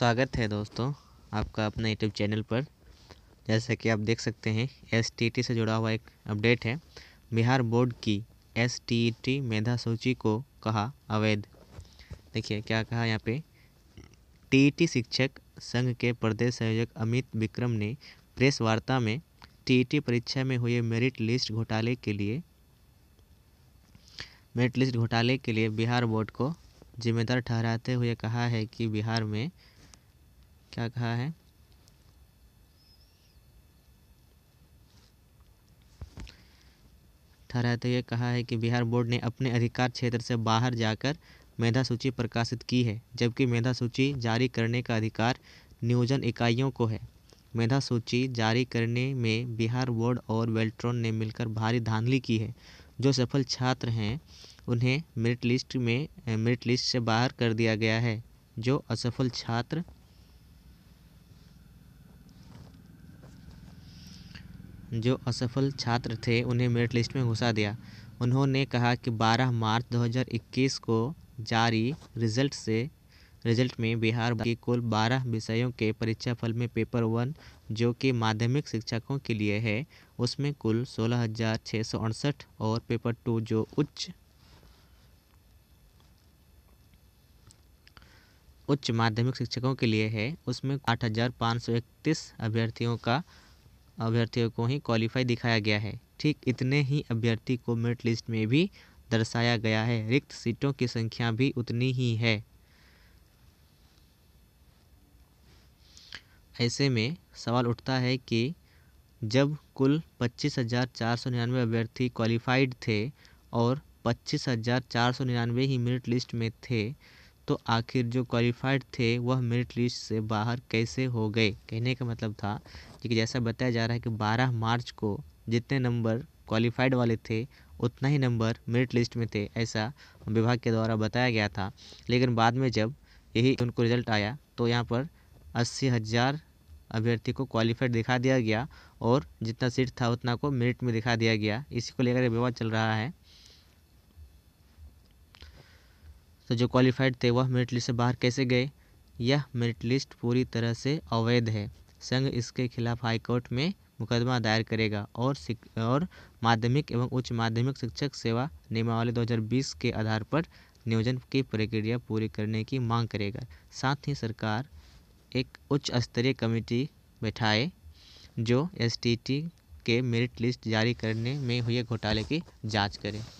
स्वागत है दोस्तों आपका अपने यूट्यूब चैनल पर जैसा कि आप देख सकते हैं एस से जुड़ा हुआ एक अपडेट है बिहार बोर्ड की एस मेधा सूची को कहा अवैध देखिए क्या कहा यहाँ पे टी शिक्षक संघ के प्रदेश संयोजक अमित विक्रम ने प्रेस वार्ता में टी परीक्षा में हुए मेरिट लिस्ट घोटाले के लिए मेरिट लिस्ट घोटाले के लिए बिहार बोर्ड को जिम्मेदार ठहराते हुए कहा है कि बिहार में क्या कहा है ठहरा तो यह कहा है कि बिहार बोर्ड ने अपने अधिकार क्षेत्र से बाहर जाकर मेधा सूची प्रकाशित की है जबकि मेधा सूची जारी करने का अधिकार नियोजन इकाइयों को है मेधा सूची जारी करने में बिहार बोर्ड और वेल्ट्रॉन ने मिलकर भारी धांधली की है जो सफल छात्र हैं उन्हें मेरिट लिस्ट में मेरिट लिस्ट से बाहर कर दिया गया है जो असफल छात्र जो असफल छात्र थे उन्हें मेरिट लिस्ट में घुसा दिया उन्होंने कहा कि 12 मार्च 2021 को जारी रिजल्ट से रिजल्ट में बिहार के कुल 12 विषयों के परीक्षा फल में पेपर वन जो कि माध्यमिक शिक्षकों के लिए है उसमें कुल सोलह और पेपर टू जो उच्च उच्च माध्यमिक शिक्षकों के लिए है उसमें आठ अभ्यर्थियों का अभ्यर्थियों को ही क्वालिफाई दिखाया गया है ठीक इतने ही अभ्यर्थी को मेरिट लिस्ट में भी दर्शाया गया है रिक्त सीटों की संख्या भी उतनी ही है ऐसे में सवाल उठता है कि जब कुल पच्चीस हज़ार चार सौ निन्यानवे अभ्यर्थी क्वालिफाइड थे और पच्चीस हज़ार चार सौ निन्यानवे ही मेरिट लिस्ट में थे तो आखिर जो क्वालिफाइड थे वह मेरिट लिस्ट से बाहर कैसे हो गए कहने का मतलब था कि जैसा बताया जा रहा है कि बारह मार्च को जितने नंबर क्वालिफाइड वाले थे उतना ही नंबर मेरिट लिस्ट में थे ऐसा विभाग के द्वारा बताया गया था लेकिन बाद में जब यही उनको रिजल्ट आया तो यहाँ पर अस्सी हज़ार अभ्यर्थी को क्वालिफाइड दिखा दिया गया और जितना सीट था उतना को मेरिट में दिखा दिया गया इसी को लेकर विवाद चल रहा है तो जो क्वालिफाइड थे वह मेरिट लिस्ट से बाहर कैसे गए यह मेरिट लिस्ट पूरी तरह से अवैध है संघ इसके खिलाफ हाईकोर्ट में मुकदमा दायर करेगा और और माध्यमिक एवं उच्च माध्यमिक शिक्षक सेवा नियमावली 2020 के आधार पर नियोजन की प्रक्रिया पूरी करने की मांग करेगा साथ ही सरकार एक उच्च स्तरीय कमेटी बैठाए जो एस के मेरिट लिस्ट जारी करने में हुए घोटाले की जांच करे